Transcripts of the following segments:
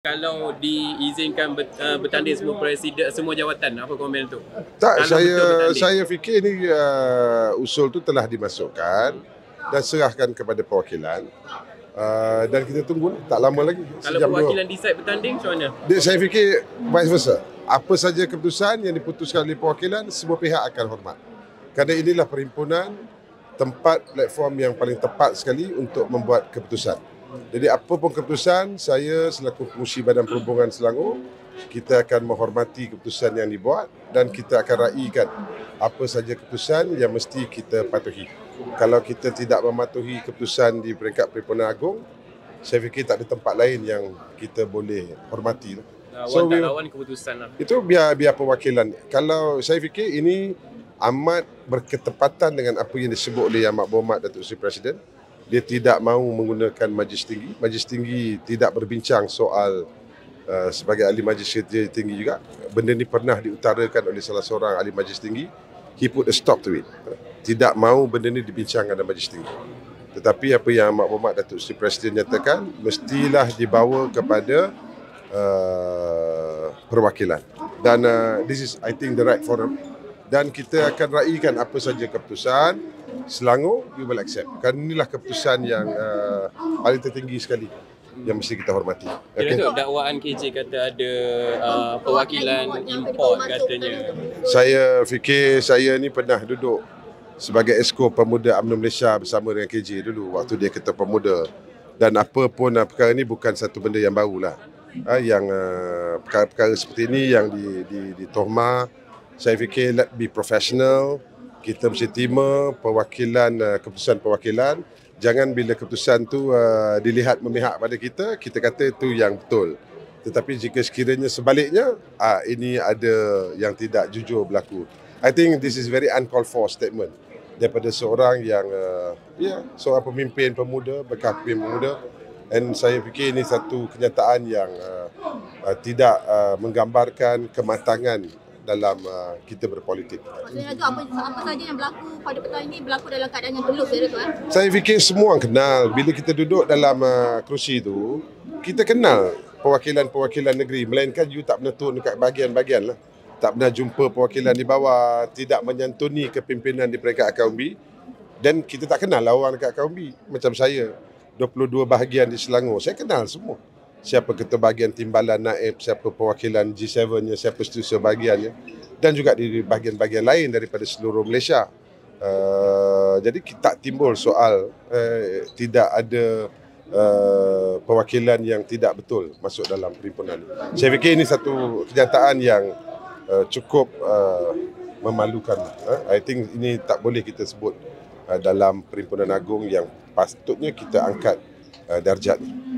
kalau diizinkan eh, bertanding semua presiden semua jawatan apa komen tu tak kalau saya saya fikir ni uh, usul tu telah dimasukkan dan serahkan kepada perwakilan Uh, dan kita tunggu tak lama lagi kalau perwakilan dua. decide bertanding macam mana Dia, saya fikir vice versa apa saja keputusan yang diputuskan oleh perwakilan semua pihak akan hormat kerana inilah perhimpunan tempat platform yang paling tepat sekali untuk membuat keputusan jadi apa pun keputusan, saya selaku pengurusi Badan Perhubungan Selangor, kita akan menghormati keputusan yang dibuat dan kita akan raikan apa saja keputusan yang mesti kita patuhi. Kalau kita tidak mematuhi keputusan di peringkat perhimpunan agung, saya fikir tak ada tempat lain yang kita boleh hormati. Lawan so, lawan keputusan lah. Itu biar, biar perwakilan. Kalau saya fikir ini amat berketepatan dengan apa yang disebut oleh Yang Mak Bomat Datuk Seri Presiden dia tidak mahu menggunakan majlis tinggi. Majlis tinggi tidak berbincang soal uh, sebagai ahli majlis tinggi juga. Benda ini pernah diutarakan oleh salah seorang ahli majlis tinggi. He put a stop to it. Tidak mahu benda ini dibincangkan dalam majlis tinggi. Tetapi apa yang Mak Bumat Datuk Seri Presiden nyatakan, mestilah dibawa kepada uh, perwakilan. Dan uh, this is I think the right forum dan kita akan raikan apa saja keputusan Selangor we will accept kan inilah keputusan yang uh, paling tertinggi sekali yang mesti kita hormati. Kira okay. dakwaan KJ kata ada uh, perwakilan import katanya. Saya fikir saya ni pernah duduk sebagai esko pemuda UMNO Malaysia bersama dengan KJ dulu waktu dia ketua pemuda dan apa pun uh, perkara ni bukan satu benda yang barulah. Ha, yang uh, perkara-perkara seperti ini yang di di di Tohma saya fikir let be professional kita mesti terima perwakilan uh, keputusan perwakilan jangan bila keputusan tu uh, dilihat memihak pada kita kita kata itu yang betul tetapi jika sekiranya sebaliknya uh, ini ada yang tidak jujur berlaku i think this is very uncalled for statement daripada seorang yang uh, yeah seorang pemimpin pemuda bekas pemimpin pemuda dan saya fikir ini satu kenyataan yang uh, uh, tidak uh, menggambarkan kematangan dalam uh, kita berpolitik. Maksudnya apa, apa saja yang berlaku pada petang ini berlaku dalam keadaan yang gelap saya rasa. Eh? Saya fikir semua kenal bila kita duduk dalam uh, kerusi itu kita kenal perwakilan-perwakilan negeri melainkan you tak pernah turun dekat bahagian-bahagian lah. Tak pernah jumpa perwakilan di bawah, tidak menyantuni kepimpinan di peringkat Akaumbi dan kita tak kenal lah orang dekat Akaumbi macam saya. 22 bahagian di Selangor, saya kenal semua siapa ketua bahagian timbalan naib, siapa perwakilan G7-nya, siapa setiausaha bahagiannya dan juga di bahagian-bahagian lain daripada seluruh Malaysia. Uh, jadi kita tak timbul soal uh, tidak ada uh, perwakilan yang tidak betul masuk dalam perhimpunan Saya fikir ini satu kenyataan yang uh, cukup uh, memalukan. Uh, I think ini tak boleh kita sebut uh, dalam perhimpunan agung yang pastutnya kita angkat uh, darjat ini.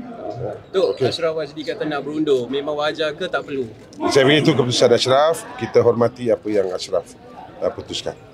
Tok okay. Ashraf Wajdi kata nak berundur Memang wajar ke tak perlu Saya pilih itu keputusan Ashraf Kita hormati apa yang Ashraf uh, putuskan